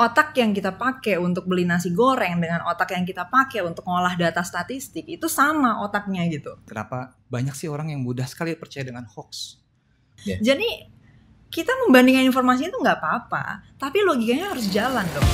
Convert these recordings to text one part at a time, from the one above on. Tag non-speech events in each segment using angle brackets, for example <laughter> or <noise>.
otak yang kita pakai untuk beli nasi goreng dengan otak yang kita pakai untuk mengolah data statistik itu sama otaknya gitu. Kenapa banyak sih orang yang mudah sekali percaya dengan hoax? Yeah. Jadi kita membandingkan informasi itu nggak apa-apa, tapi logikanya harus jalan dong.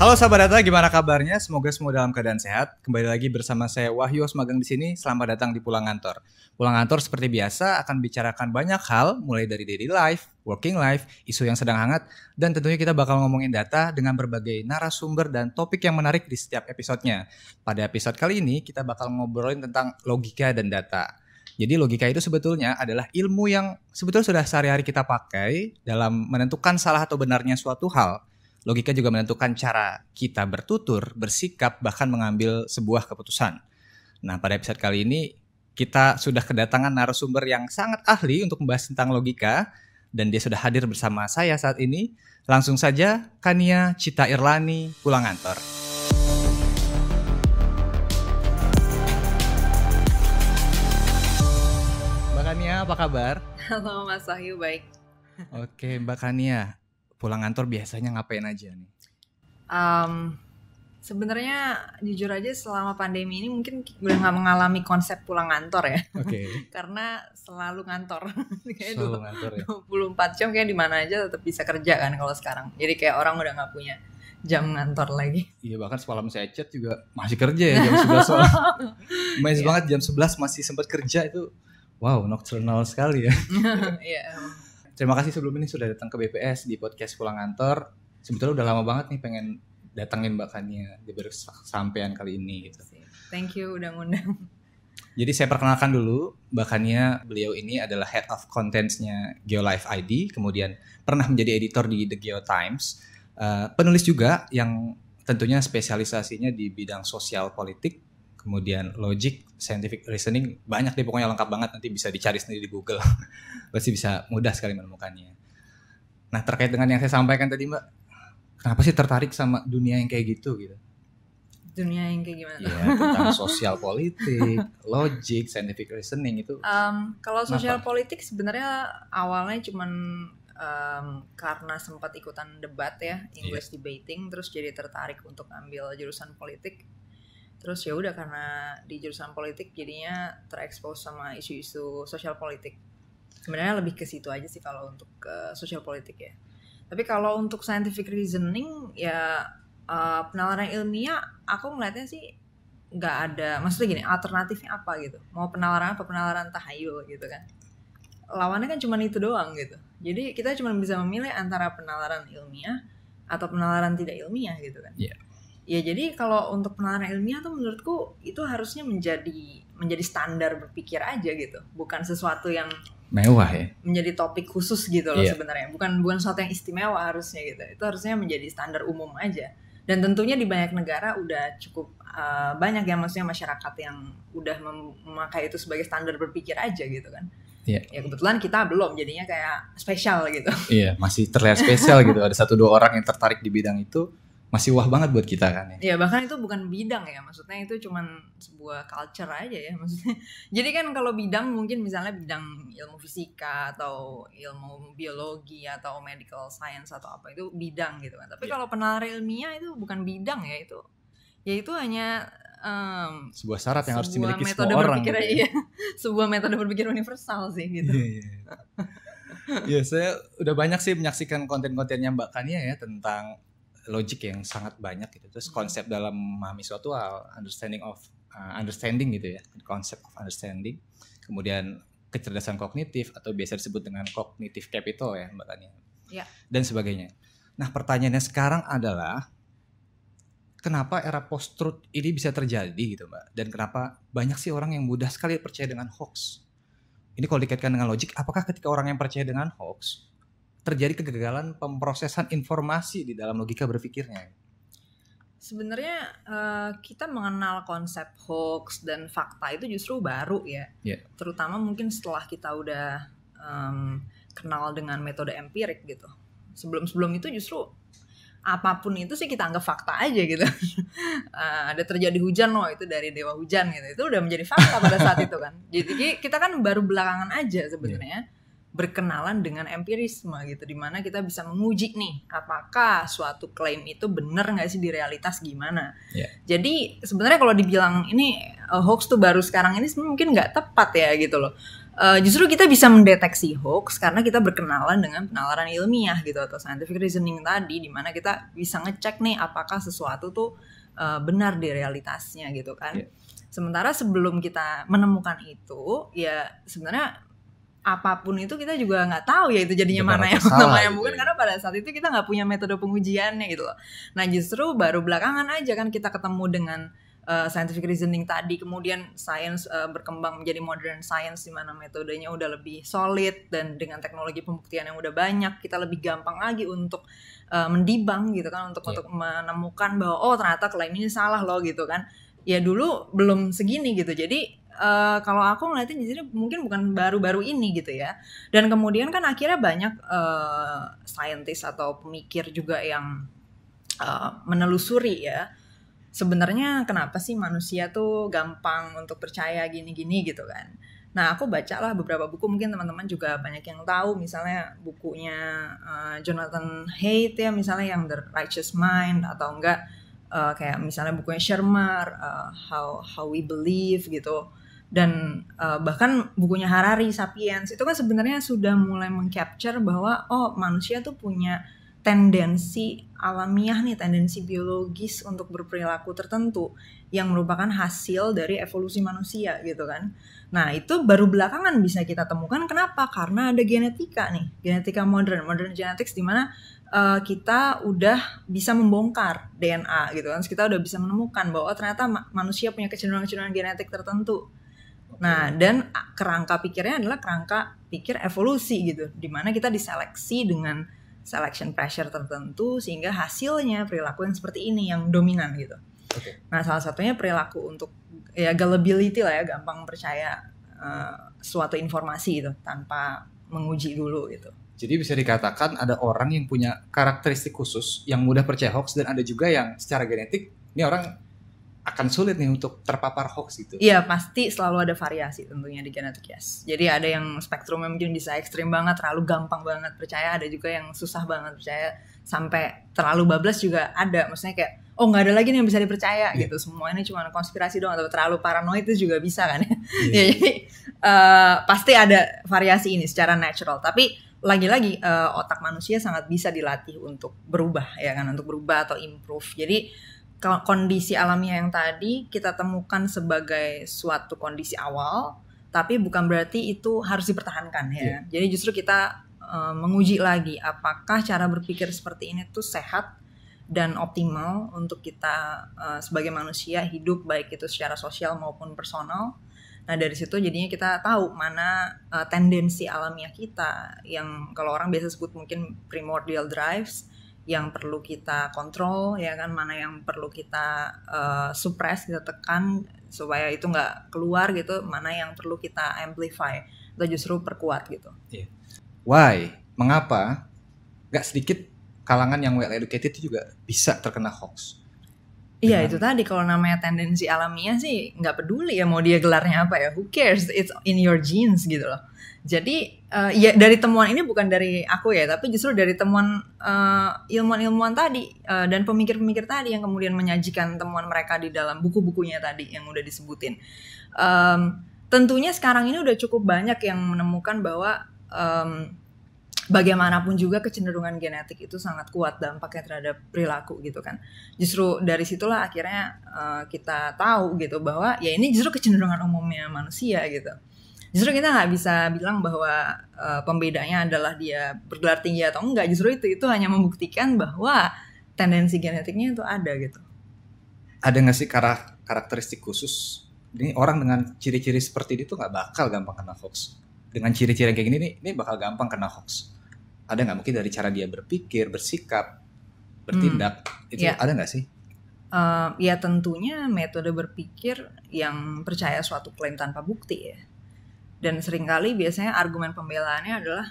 Halo sahabat data, gimana kabarnya? Semoga semua dalam keadaan sehat. Kembali lagi bersama saya Wahyu Osmagang di sini. Selamat datang di Pulang Kantor. Pulang Kantor seperti biasa akan bicarakan banyak hal, mulai dari daily life, working life, isu yang sedang hangat, dan tentunya kita bakal ngomongin data dengan berbagai narasumber dan topik yang menarik di setiap episodenya. Pada episode kali ini kita bakal ngobrolin tentang logika dan data. Jadi logika itu sebetulnya adalah ilmu yang sebetulnya sudah sehari-hari kita pakai dalam menentukan salah atau benarnya suatu hal. Logika juga menentukan cara kita bertutur, bersikap, bahkan mengambil sebuah keputusan. Nah, pada episode kali ini kita sudah kedatangan narasumber yang sangat ahli untuk membahas tentang logika dan dia sudah hadir bersama saya saat ini. Langsung saja Kania Cita Irlani pulang kantor. Mbak Kania, apa kabar? Halo Mas Wahyu, baik. Oke, Mbak Kania pulang kantor biasanya ngapain aja nih? Um, Sebenarnya jujur aja selama pandemi ini mungkin udah nggak mengalami konsep pulang kantor ya. Oke. Okay. <laughs> Karena selalu ngantor. <laughs> selalu ngantor ya. 24 jam kayak di mana aja tetap bisa kerja kan kalau sekarang. Jadi kayak orang udah nggak punya jam ngantor lagi. Iya bahkan semalam saya chat juga masih kerja ya jam sebelas <laughs> Main yeah. banget jam 11 masih sempat kerja itu. Wow, nocturnal sekali ya. Iya. yeah. Terima kasih sebelum ini sudah datang ke BPS di podcast pulang kantor. Sebetulnya udah lama banget nih pengen datangin Mbak Kania di sampean kali ini gitu. Thank you udah ngundang. Jadi saya perkenalkan dulu Mbak Kania, beliau ini adalah Head of contentsnya nya GeoLife ID, kemudian pernah menjadi editor di The Geo Times, uh, penulis juga yang tentunya spesialisasinya di bidang sosial politik, kemudian logic, scientific reasoning, banyak deh pokoknya lengkap banget nanti bisa dicari sendiri di Google. <laughs> Pasti bisa mudah sekali menemukannya. Nah, terkait dengan yang saya sampaikan tadi, Mbak, kenapa sih tertarik sama dunia yang kayak gitu gitu? Dunia yang kayak gimana? Ya tentang <laughs> sosial politik, logic, scientific reasoning itu. Um, kalau sosial politik sebenarnya awalnya cuman um, karena sempat ikutan debat ya English yeah. debating terus jadi tertarik untuk ambil jurusan politik terus ya udah karena di jurusan politik jadinya terekspos sama isu-isu sosial politik sebenarnya lebih ke situ aja sih kalau untuk uh, sosial politik ya tapi kalau untuk scientific reasoning ya uh, eh, penalaran ilmiah aku melihatnya sih nggak ada maksudnya gini alternatifnya apa gitu mau penalaran apa penalaran tahayul gitu kan lawannya kan cuma itu doang gitu jadi kita cuma bisa memilih antara penalaran ilmiah atau penalaran tidak ilmiah gitu kan yeah ya jadi kalau untuk penalaran ilmiah tuh menurutku itu harusnya menjadi menjadi standar berpikir aja gitu bukan sesuatu yang mewah ya menjadi topik khusus gitu loh yeah. sebenarnya bukan bukan sesuatu yang istimewa harusnya gitu itu harusnya menjadi standar umum aja dan tentunya di banyak negara udah cukup uh, banyak ya maksudnya masyarakat yang udah memakai itu sebagai standar berpikir aja gitu kan yeah. ya kebetulan kita belum jadinya kayak spesial gitu iya masih terlihat spesial gitu ada satu dua orang yang tertarik di bidang itu masih wah banget buat kita kan ya. Iya, bahkan itu bukan bidang ya, maksudnya itu cuman sebuah culture aja ya maksudnya. <laughs> Jadi kan kalau bidang mungkin misalnya bidang ilmu fisika atau ilmu biologi atau medical science atau apa itu bidang gitu kan. Tapi ya. kalau penalar ilmiah itu bukan bidang ya itu. Ya itu hanya um, sebuah syarat yang sebuah harus dimiliki metode semua orang. Gitu. Ya. <laughs> Iya, sebuah metode berpikir universal sih gitu. Iya, iya. ya, saya udah banyak sih menyaksikan konten-kontennya Mbak Kania ya tentang logic yang sangat banyak gitu. Terus hmm. konsep dalam memahami suatu hal, uh, understanding of uh, understanding gitu ya, konsep of understanding. Kemudian kecerdasan kognitif atau biasa disebut dengan kognitif capital ya Mbak Tania. Ya. Dan sebagainya. Nah pertanyaannya sekarang adalah kenapa era post truth ini bisa terjadi gitu Mbak? Dan kenapa banyak sih orang yang mudah sekali percaya dengan hoax? Ini kalau dikaitkan dengan logik, apakah ketika orang yang percaya dengan hoax, terjadi kegagalan pemrosesan informasi di dalam logika berpikirnya. Sebenarnya uh, kita mengenal konsep hoax dan fakta itu justru baru ya, yeah. terutama mungkin setelah kita udah um, kenal dengan metode empirik gitu. Sebelum-sebelum itu justru apapun itu sih kita anggap fakta aja gitu. uh, <laughs> ada terjadi hujan loh itu dari dewa hujan gitu. Itu udah menjadi fakta pada saat <laughs> itu kan. Jadi kita kan baru belakangan aja sebenarnya. Yeah berkenalan dengan empirisme gitu dimana kita bisa menguji nih apakah suatu klaim itu benar nggak sih di realitas gimana yeah. jadi sebenarnya kalau dibilang ini uh, hoax tuh baru sekarang ini mungkin nggak tepat ya gitu loh uh, justru kita bisa mendeteksi hoax karena kita berkenalan dengan penalaran ilmiah gitu atau scientific reasoning tadi dimana kita bisa ngecek nih apakah sesuatu tuh uh, benar di realitasnya gitu kan yeah. sementara sebelum kita menemukan itu ya sebenarnya apapun itu kita juga nggak tahu ya itu jadinya <laughs> mana yang utama yang bukan karena pada saat itu kita nggak punya metode pengujiannya gitu loh. Nah justru baru belakangan aja kan kita ketemu dengan uh, scientific reasoning tadi kemudian science uh, berkembang menjadi modern science di mana metodenya udah lebih solid dan dengan teknologi pembuktian yang udah banyak kita lebih gampang lagi untuk uh, eh, mendibang gitu kan untuk yeah. untuk menemukan bahwa oh ternyata klaim ini salah loh gitu kan. Ya dulu belum segini gitu jadi uh, kalau aku ngeliatin jadi mungkin bukan baru-baru ini gitu ya. Dan kemudian kan akhirnya banyak uh, eh, scientist atau pemikir juga yang uh, menelusuri ya sebenarnya kenapa sih manusia tuh gampang untuk percaya gini-gini gitu kan. Nah, aku bacalah beberapa buku mungkin teman-teman juga banyak yang tahu misalnya bukunya uh, Jonathan Haidt ya misalnya yang The Righteous Mind atau enggak uh, kayak misalnya bukunya Shermer uh, How How We Believe gitu dan uh, bahkan bukunya Harari Sapiens itu kan sebenarnya sudah mulai mengcapture bahwa oh manusia tuh punya tendensi alamiah nih tendensi biologis untuk berperilaku tertentu yang merupakan hasil dari evolusi manusia gitu kan. Nah, itu baru belakangan bisa kita temukan kenapa? Karena ada genetika nih, genetika modern, modern genetics di mana uh, kita udah bisa membongkar DNA gitu kan. Kita udah bisa menemukan bahwa oh, ternyata ma manusia punya kecenderungan-kecenderungan genetik tertentu Nah, hmm. dan kerangka pikirnya adalah kerangka pikir evolusi gitu, dimana kita diseleksi dengan selection pressure tertentu sehingga hasilnya perilaku yang seperti ini yang dominan gitu. Okay. Nah, salah satunya perilaku untuk ya gullibility lah ya, gampang percaya uh, suatu informasi itu tanpa menguji dulu gitu. Jadi bisa dikatakan ada orang yang punya karakteristik khusus yang mudah percaya hoax dan ada juga yang secara genetik ini orang akan sulit nih untuk terpapar hoax itu. Iya pasti selalu ada variasi tentunya di genetik yes. Jadi ada yang spektrumnya mungkin bisa ekstrim banget, terlalu gampang banget percaya, ada juga yang susah banget percaya, sampai terlalu bablas juga ada. Maksudnya kayak oh nggak ada lagi nih yang bisa dipercaya yeah. gitu, semua ini cuma konspirasi doang atau terlalu paranoid itu juga bisa kan iya. <laughs> ya. Jadi uh, pasti ada variasi ini secara natural, tapi lagi-lagi uh, otak manusia sangat bisa dilatih untuk berubah ya kan untuk berubah atau improve. Jadi kondisi alamiah yang tadi kita temukan sebagai suatu kondisi awal, tapi bukan berarti itu harus dipertahankan ya. Yeah. Jadi justru kita uh, menguji lagi apakah cara berpikir seperti ini tuh sehat dan optimal untuk kita uh, sebagai manusia hidup baik itu secara sosial maupun personal. Nah dari situ jadinya kita tahu mana uh, tendensi alamiah kita yang kalau orang biasa sebut mungkin primordial drives yang perlu kita kontrol ya kan mana yang perlu kita uh, suppress kita tekan supaya itu nggak keluar gitu mana yang perlu kita amplify atau justru perkuat gitu. Yeah. Why? Mengapa? Gak sedikit kalangan yang well educated itu juga bisa terkena hoax. Iya itu tadi kalau namanya tendensi alamiah sih nggak peduli ya mau dia gelarnya apa ya who cares it's in your genes gitu loh. Jadi uh, ya dari temuan ini bukan dari aku ya, tapi justru dari temuan uh, ilmuwan-ilmuwan tadi uh, dan pemikir-pemikir tadi yang kemudian menyajikan temuan mereka di dalam buku-bukunya tadi yang udah disebutin. Um, tentunya sekarang ini udah cukup banyak yang menemukan bahwa um, bagaimanapun juga kecenderungan genetik itu sangat kuat dampaknya terhadap perilaku gitu kan. Justru dari situlah akhirnya uh, kita tahu gitu bahwa ya ini justru kecenderungan umumnya manusia gitu justru kita nggak bisa bilang bahwa uh, pembedanya adalah dia bergelar tinggi atau enggak justru itu itu hanya membuktikan bahwa tendensi genetiknya itu ada gitu ada nggak sih karak karakteristik khusus ini orang dengan ciri-ciri seperti itu nggak bakal gampang kena hoax dengan ciri-ciri kayak gini nih ini bakal gampang kena hoax ada nggak mungkin dari cara dia berpikir bersikap bertindak hmm. itu ya. ada nggak sih uh, ya tentunya metode berpikir yang percaya suatu klaim tanpa bukti ya dan seringkali biasanya argumen pembelaannya adalah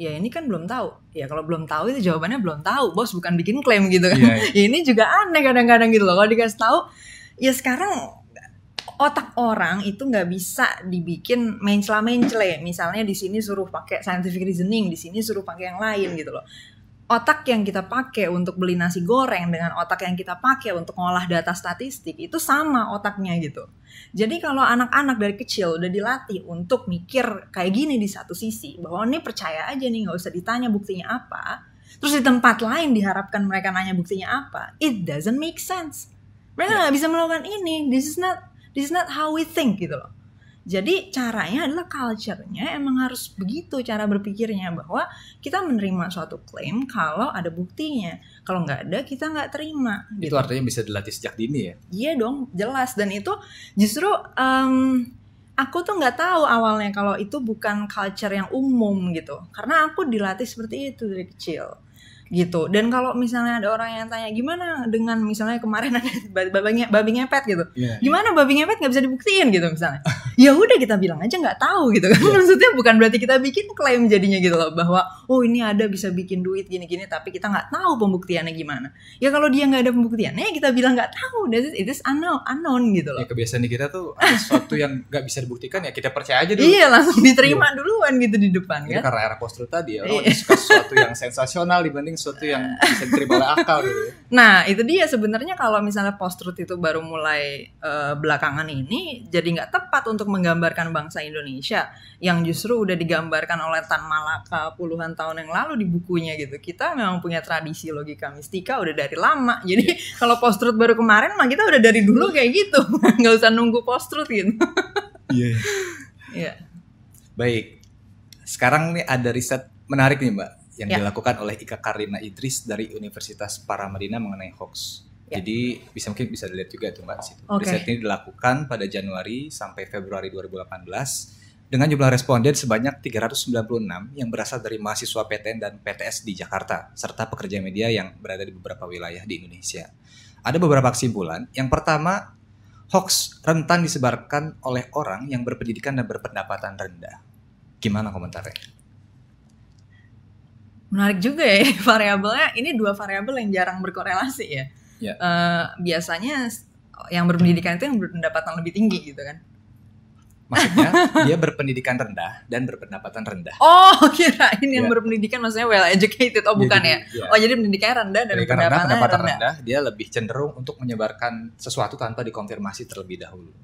ya ini kan belum tahu ya kalau belum tahu itu jawabannya belum tahu bos bukan bikin klaim gitu kan yeah. ya iya. <laughs> ini juga aneh kadang-kadang gitu loh kalau dikasih tahu ya sekarang otak orang itu nggak bisa dibikin mencela mencela misalnya di sini suruh pakai scientific reasoning di sini suruh pakai yang lain gitu loh otak yang kita pakai untuk beli nasi goreng dengan otak yang kita pakai untuk mengolah data statistik itu sama otaknya gitu. Jadi kalau anak-anak dari kecil udah dilatih untuk mikir kayak gini di satu sisi bahwa ini percaya aja nih nggak usah ditanya buktinya apa. Terus di tempat lain diharapkan mereka nanya buktinya apa. It doesn't make sense. Mereka ya. nggak yeah. bisa melakukan ini. This is not this is not how we think gitu loh. Jadi caranya adalah culture-nya emang harus begitu cara berpikirnya bahwa kita menerima suatu klaim kalau ada buktinya. Kalau nggak ada kita nggak terima. Gitu. artinya bisa dilatih sejak dini ya? Iya dong, jelas. Dan itu justru um, aku tuh nggak tahu awalnya kalau itu bukan culture yang umum gitu. Karena aku dilatih seperti itu dari kecil gitu dan kalau misalnya ada orang yang tanya gimana dengan misalnya kemarin ada babi, babi ngepet gitu yeah, gimana yeah. babi ngepet nggak bisa dibuktiin gitu misalnya <laughs> ya udah kita bilang aja nggak tahu gitu kan yeah. maksudnya bukan berarti kita bikin klaim jadinya gitu loh bahwa oh ini ada bisa bikin duit gini-gini tapi kita nggak tahu pembuktiannya gimana ya kalau dia nggak ada pembuktiannya ya kita bilang nggak tahu dan it, it is unknown, unknown gitu loh ya kebiasaan kita tuh ada sesuatu yang nggak bisa dibuktikan ya kita percaya aja dulu iya langsung iya. diterima duluan gitu di depan Jadi kan karena era postur tadi ya orang iya. suka sesuatu yang sensasional dibanding sesuatu yang bisa diterima oleh akal gitu. Ya. Nah, itu dia sebenarnya kalau misalnya post truth itu baru mulai uh, belakangan ini jadi nggak tepat untuk menggambarkan bangsa Indonesia yang justru udah digambarkan oleh Tan Malaka puluhan tahun yang lalu di bukunya gitu. Kita memang punya tradisi logika mistika udah dari lama. Jadi iya. <laughs> kalau post truth baru kemarin mah kita udah dari dulu kayak gitu. <laughs> nggak usah nunggu post truth gitu. <laughs> Iya. yeah. Yeah. Baik. Sekarang nih ada riset menarik nih, Mbak yang ya. dilakukan oleh Ika Karina Idris dari Universitas Paramadina mengenai hoax. Ya. Jadi bisa mungkin bisa dilihat juga itu Mbak situ. Okay. Riset ini dilakukan pada Januari sampai Februari 2018 dengan jumlah responden sebanyak 396 yang berasal dari mahasiswa PTN dan PTS di Jakarta serta pekerja media yang berada di beberapa wilayah di Indonesia. Ada beberapa kesimpulan. Yang pertama, hoax rentan disebarkan oleh orang yang berpendidikan dan berpendapatan rendah. Gimana komentarnya? menarik juga ya <laughs> variabelnya. Ini dua variabel yang jarang berkorelasi ya. Yeah. Ya. Uh, biasanya yang berpendidikan itu yang berpendapatan lebih tinggi gitu kan. Maksudnya <laughs> dia berpendidikan rendah dan berpendapatan rendah. Oh, <laughs> kirain yeah. yang ya. berpendidikan maksudnya well educated. Oh, jadi, bukan ya. Yeah. Oh, jadi pendidikannya rendah dan pendidikan pendapatan rendah, pendapatan rendah. rendah. Dia lebih cenderung untuk menyebarkan sesuatu tanpa dikonfirmasi terlebih dahulu.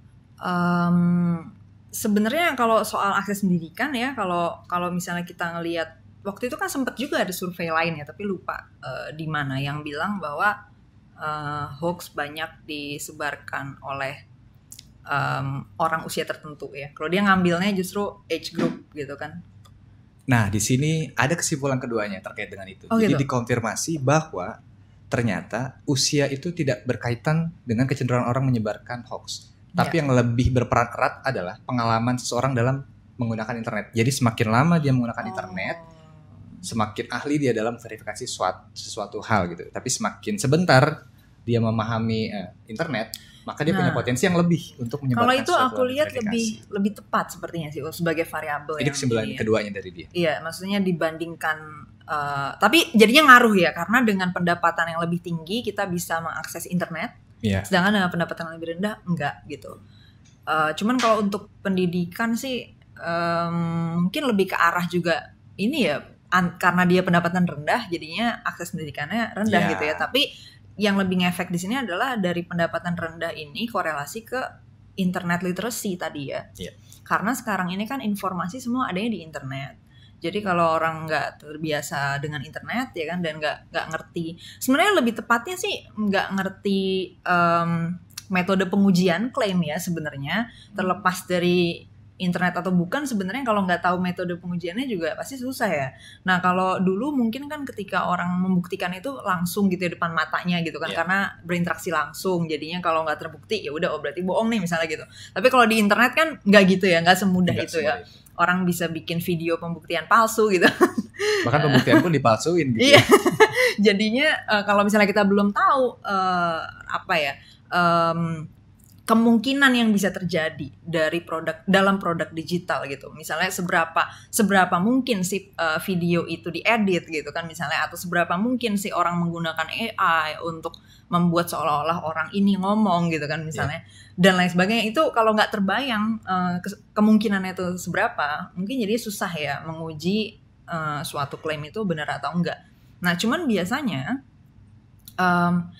Um, sebenarnya kalau soal akses pendidikan ya, kalau kalau misalnya kita ngelihat waktu itu kan sempat juga ada survei lain ya tapi lupa uh, di mana yang bilang bahwa uh, hoax banyak disebarkan oleh um, orang usia tertentu ya kalau dia ngambilnya justru age group gitu kan nah di sini ada kesimpulan keduanya terkait dengan itu oh, jadi gitu? dikonfirmasi bahwa ternyata usia itu tidak berkaitan dengan kecenderungan orang menyebarkan hoax tapi ya. yang lebih berperan erat adalah pengalaman seseorang dalam menggunakan internet. Jadi semakin lama dia menggunakan oh. internet, semakin ahli dia dalam verifikasi suatu, sesuatu hal gitu. Tapi semakin sebentar dia memahami uh, internet, maka dia nah, punya potensi yang lebih untuk menyebarkan. Kalau itu aku lihat lebih lebih tepat sepertinya sih oh, sebagai variabel. Jadi kesimpulan keduanya dari dia. Iya, maksudnya dibandingkan Uh, tapi jadinya ngaruh ya karena dengan pendapatan yang lebih tinggi kita bisa mengakses internet, yeah. sedangkan dengan pendapatan yang lebih rendah enggak gitu. Uh, cuman kalau untuk pendidikan sih um, mungkin lebih ke arah juga ini ya karena dia pendapatan rendah jadinya akses pendidikannya rendah yeah. gitu ya tapi yang lebih ngefek di sini adalah dari pendapatan rendah ini korelasi ke internet literacy tadi ya yeah. karena sekarang ini kan informasi semua adanya di internet jadi kalau orang nggak terbiasa dengan internet ya kan dan nggak nggak ngerti sebenarnya lebih tepatnya sih nggak ngerti um, metode pengujian klaim ya sebenarnya terlepas dari internet atau bukan sebenarnya kalau nggak tahu metode pengujiannya juga pasti susah ya. Nah kalau dulu mungkin kan ketika orang membuktikan itu langsung gitu ya depan matanya gitu kan yeah. karena berinteraksi langsung jadinya kalau nggak terbukti ya udah oh berarti bohong nih misalnya gitu. Tapi kalau di internet kan nggak gitu ya nggak semudah gak itu ya. semudah. ya. Orang bisa bikin video pembuktian palsu gitu. Bahkan pembuktian pun dipalsuin gitu. Iya. Ya. <laughs> jadinya uh, kalau misalnya kita belum tahu uh, apa ya kemungkinan yang bisa terjadi dari produk dalam produk digital gitu. Misalnya seberapa seberapa mungkin si uh, video itu diedit gitu kan misalnya atau seberapa mungkin si orang menggunakan AI untuk membuat seolah-olah orang ini ngomong gitu kan misalnya yeah. dan lain sebagainya itu kalau nggak terbayang uh, eh, ke kemungkinannya itu seberapa mungkin jadi susah ya menguji uh, suatu klaim itu benar atau enggak. Nah, cuman biasanya um,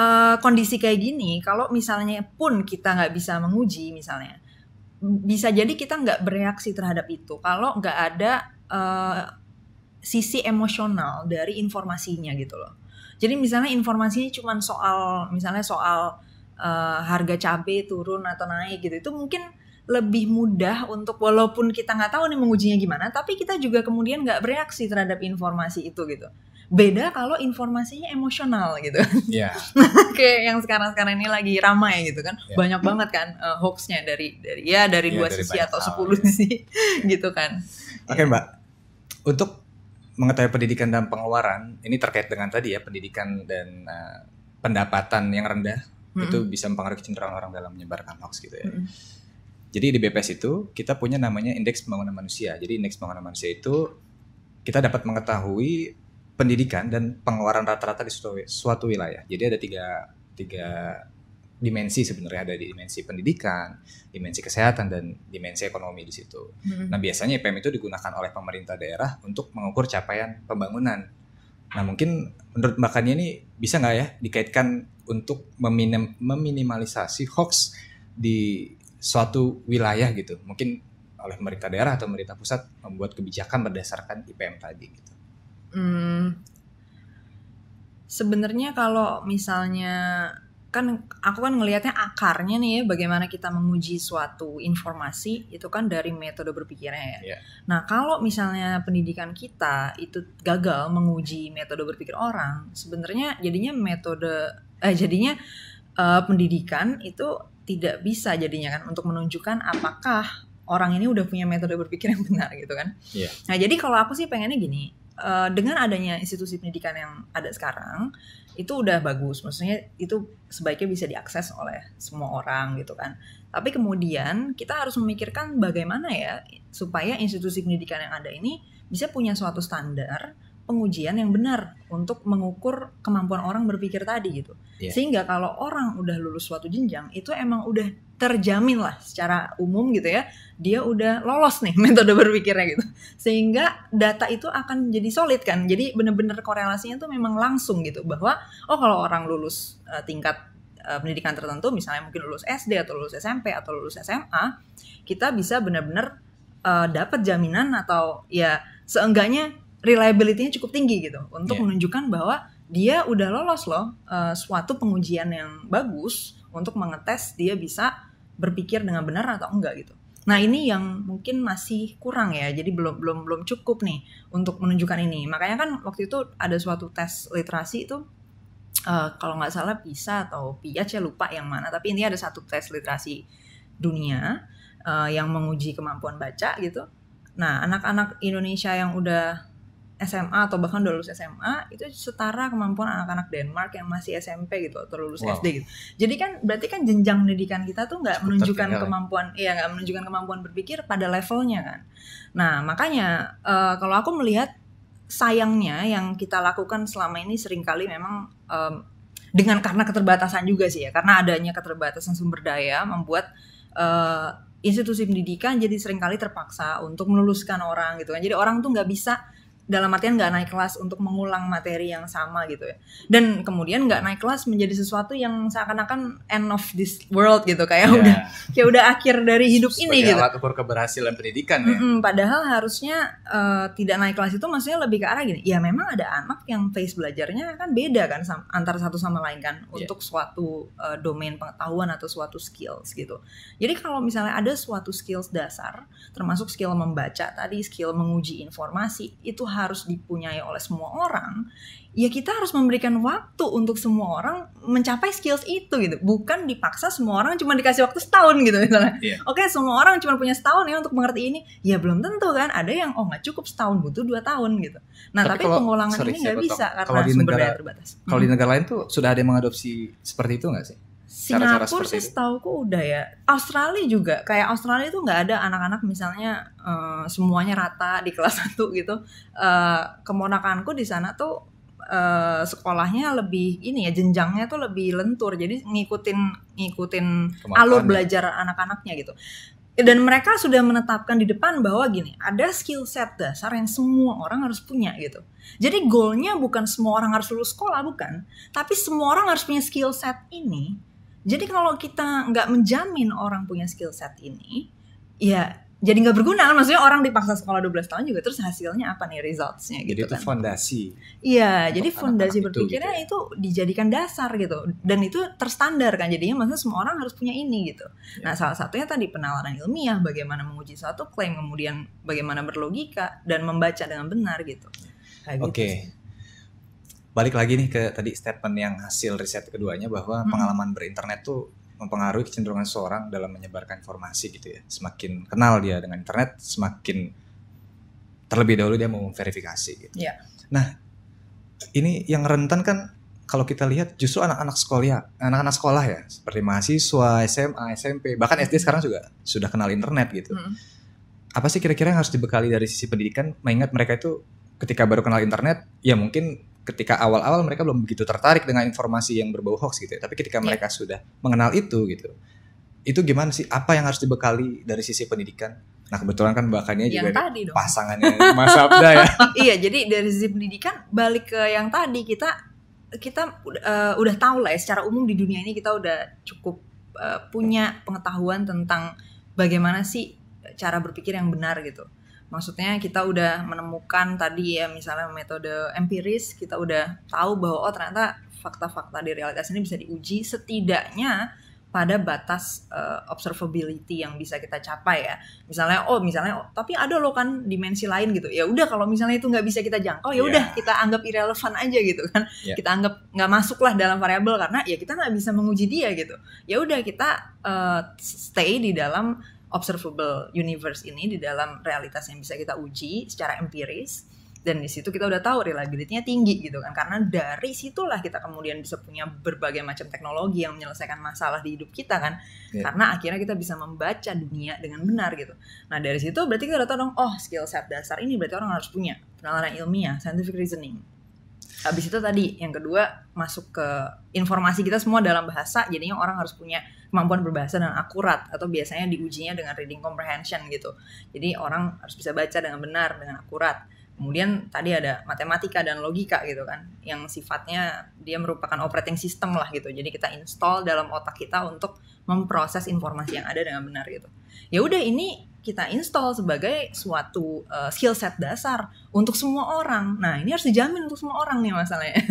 uh, kondisi kayak gini, kalau misalnya pun kita nggak bisa menguji misalnya, bisa jadi kita nggak bereaksi terhadap itu kalau nggak ada uh, sisi emosional dari informasinya gitu loh. Jadi misalnya informasinya cuma soal misalnya soal uh, harga cabai turun atau naik gitu, itu mungkin lebih mudah untuk walaupun kita nggak tahu nih mengujinya gimana, tapi kita juga kemudian nggak bereaksi terhadap informasi itu gitu. Beda kalau informasinya emosional gitu. Yeah. <laughs> Kayak yang sekarang-sekarang ini lagi ramai gitu kan, yeah. banyak banget kan uh, hoaxnya dari dari ya dari iya, dua dari sisi atau sepuluh ya. sisi <laughs> gitu kan. Oke okay, mbak, untuk mengetahui pendidikan dan pengeluaran ini terkait dengan tadi ya pendidikan dan uh, pendapatan yang rendah mm -hmm. itu bisa mempengaruhi cenderung orang dalam menyebarkan hoax gitu ya. Mm -hmm jadi di BPS itu kita punya namanya indeks pembangunan manusia. Jadi indeks pembangunan manusia itu kita dapat mengetahui pendidikan dan pengeluaran rata-rata di suatu, wilayah. Jadi ada tiga tiga dimensi sebenarnya ada di dimensi pendidikan, dimensi kesehatan dan dimensi ekonomi di situ. hmm Nah biasanya IPM itu digunakan oleh pemerintah daerah untuk mengukur capaian pembangunan. Nah mungkin menurut Mbak Kania ini bisa nggak ya dikaitkan untuk meminim, meminimalisasi hoax di suatu wilayah gitu mungkin oleh pemerintah daerah atau pemerintah pusat membuat kebijakan berdasarkan IPM tadi gitu hmm, sebenarnya kalau misalnya kan aku kan ngelihatnya akarnya nih ya bagaimana kita menguji suatu informasi itu kan dari metode berpikirnya ya. Yeah. Nah kalau misalnya pendidikan kita itu gagal menguji metode berpikir orang, sebenarnya jadinya metode eh jadinya uh, pendidikan itu tidak bisa jadinya kan untuk menunjukkan apakah orang ini udah punya metode berpikir yang benar gitu kan. Yeah. Nah jadi kalau aku sih pengennya gini, uh, dengan adanya institusi pendidikan yang ada sekarang itu udah bagus, maksudnya itu sebaiknya bisa diakses oleh semua orang gitu kan. Tapi kemudian kita harus memikirkan bagaimana ya supaya institusi pendidikan yang ada ini bisa punya suatu standar pengujian yang benar untuk mengukur kemampuan orang berpikir tadi gitu. Yeah. Sehingga kalau orang udah lulus suatu jenjang itu emang udah terjamin lah secara umum gitu ya, dia udah lolos nih <laughs> metode berpikirnya gitu. Sehingga data itu akan jadi solid kan. Jadi benar-benar korelasinya tuh memang langsung gitu bahwa oh kalau orang lulus uh, tingkat uh, pendidikan tertentu misalnya mungkin lulus SD atau lulus SMP atau lulus SMA, kita bisa benar-benar uh, dapat jaminan atau ya seenggaknya reliability-nya cukup tinggi gitu untuk yeah. menunjukkan bahwa dia udah lolos loh uh, suatu pengujian yang bagus untuk mengetes dia bisa berpikir dengan benar atau enggak gitu. Nah ini yang mungkin masih kurang ya, jadi belum belum belum cukup nih untuk menunjukkan ini. Makanya kan waktu itu ada suatu tes literasi itu uh, kalau nggak salah bisa atau PIAC ya lupa yang mana, tapi ini ada satu tes literasi dunia uh, yang menguji kemampuan baca gitu. Nah anak-anak Indonesia yang udah SMA atau bahkan udah lulus SMA itu setara kemampuan anak-anak Denmark yang masih SMP gitu atau lulus wow. SD gitu. Jadi kan berarti kan jenjang pendidikan kita tuh nggak menunjukkan ya. kemampuan, ya nggak menunjukkan kemampuan berpikir pada levelnya kan. Nah makanya uh, kalau aku melihat sayangnya yang kita lakukan selama ini seringkali memang um, dengan karena keterbatasan juga sih ya karena adanya keterbatasan sumber daya membuat uh, institusi pendidikan jadi seringkali terpaksa untuk meluluskan orang gitu kan jadi orang tuh nggak bisa dalam artian nggak naik kelas untuk mengulang materi yang sama gitu ya dan kemudian nggak naik kelas menjadi sesuatu yang seakan-akan end of this world gitu kayak yeah. udah kayak udah akhir dari hidup Sebagai ini gitu ukur keberhasilan pendidikan ya mm -hmm, padahal harusnya uh, tidak naik kelas itu maksudnya lebih ke arah gini ya memang ada anak yang face belajarnya kan beda kan sama, antar satu sama lain kan yeah. untuk suatu uh, domain pengetahuan atau suatu skills gitu jadi kalau misalnya ada suatu skills dasar termasuk skill membaca tadi skill menguji informasi itu harus dipunyai oleh semua orang, ya kita harus memberikan waktu untuk semua orang mencapai skills itu gitu. Bukan dipaksa semua orang cuma dikasih waktu setahun gitu misalnya. Yeah. Oke, okay, semua orang cuma punya setahun ya untuk mengerti ini. Ya belum tentu kan. Ada yang oh nggak cukup setahun butuh dua tahun gitu. Nah tapi, tapi pengulangan ini nggak bisa karena sumber negara, daya terbatas. Kalau hmm. di negara lain tuh sudah ada yang mengadopsi seperti itu nggak sih? Singapura sih, setahu sih udah ya. Australia juga kayak Australia itu nggak ada anak-anak misalnya uh, semuanya rata di kelas <laughs> satu gitu. Uh, eh, kemonakanku di sana tuh uh, sekolahnya lebih ini ya jenjangnya tuh lebih lentur. Jadi ngikutin ngikutin Kemakan alur ya. belajar anak-anaknya gitu. Dan mereka sudah menetapkan di depan bahwa gini, ada skill set dasar yang semua orang harus punya gitu. Jadi goalnya bukan semua orang harus lulus sekolah bukan, tapi semua orang harus punya skill set ini jadi kalau kita nggak menjamin orang punya skill set ini, ya jadi nggak berguna kan? maksudnya orang dipaksa sekolah 12 tahun juga terus hasilnya apa nih resultsnya gitu jadi itu kan? fondasi iya jadi fondasi anak -anak berpikirnya itu, gitu. Ya. itu dijadikan dasar gitu dan itu terstandar kan jadinya maksudnya semua orang harus punya ini gitu Ya. nah salah satunya tadi penalaran ilmiah bagaimana menguji suatu klaim kemudian bagaimana berlogika dan membaca dengan benar gitu oke okay balik lagi nih ke tadi statement yang hasil riset keduanya bahwa hmm. pengalaman berinternet tuh mempengaruhi kecenderungan seorang dalam menyebarkan informasi gitu ya. Semakin kenal dia dengan internet, semakin terlebih dahulu dia mau verifikasi gitu. Yeah. Nah, ini yang rentan kan kalau kita lihat justru anak-anak sekolah, anak-anak sekolah ya, seperti mahasiswa, SMA, SMP, bahkan SD sekarang juga sudah kenal internet gitu. Hmm. Apa sih kira-kira yang harus dibekali dari sisi pendidikan mengingat mereka itu ketika baru kenal internet, ya mungkin ketika awal-awal mereka belum begitu tertarik dengan informasi yang berbau hoax gitu ya. Tapi ketika yeah. mereka sudah mengenal itu gitu. Itu gimana sih apa yang harus dibekali dari sisi pendidikan? Nah, kebetulan kan bahkannya yang juga tadi dong. pasangannya <laughs> Mas Abda ya. <laughs> iya, jadi dari sisi pendidikan balik ke yang tadi kita kita uh, udah tahu lah ya secara umum di dunia ini kita udah cukup uh, punya pengetahuan tentang bagaimana sih cara berpikir yang benar gitu. Maksudnya kita udah menemukan tadi ya misalnya metode empiris kita udah tahu bahwa oh ternyata fakta-fakta di realitas ini bisa diuji setidaknya pada batas uh, observability yang bisa kita capai ya misalnya oh misalnya oh, tapi ada loh kan dimensi lain gitu ya udah kalau misalnya itu nggak bisa kita jangkau ya iya. udah yeah. kita anggap irrelevant aja gitu kan yeah. kita anggap nggak masuklah dalam variabel karena ya kita nggak bisa menguji dia gitu ya udah kita uh, stay di dalam observable universe ini di dalam realitas yang bisa kita uji secara empiris dan di situ kita udah tahu reliability-nya tinggi gitu kan karena dari situlah kita kemudian bisa punya berbagai macam teknologi yang menyelesaikan masalah di hidup kita kan yeah. karena akhirnya kita bisa membaca dunia dengan benar gitu nah dari situ berarti kita udah tahu dong oh skill set dasar ini berarti orang harus punya penalaran ilmiah scientific reasoning habis itu tadi yang kedua masuk ke informasi kita semua dalam bahasa jadinya orang harus punya kemampuan berbahasa dan akurat atau biasanya diujinya dengan reading comprehension gitu. Jadi orang harus bisa baca dengan benar, dengan akurat. Kemudian tadi ada matematika dan logika gitu kan, yang sifatnya dia merupakan operating system lah gitu. Jadi kita install dalam otak kita untuk memproses informasi yang ada dengan benar gitu. Ya udah ini kita install sebagai suatu uh, skill set dasar untuk semua orang. Nah, ini harus dijamin untuk semua orang nih masalahnya. <laughs>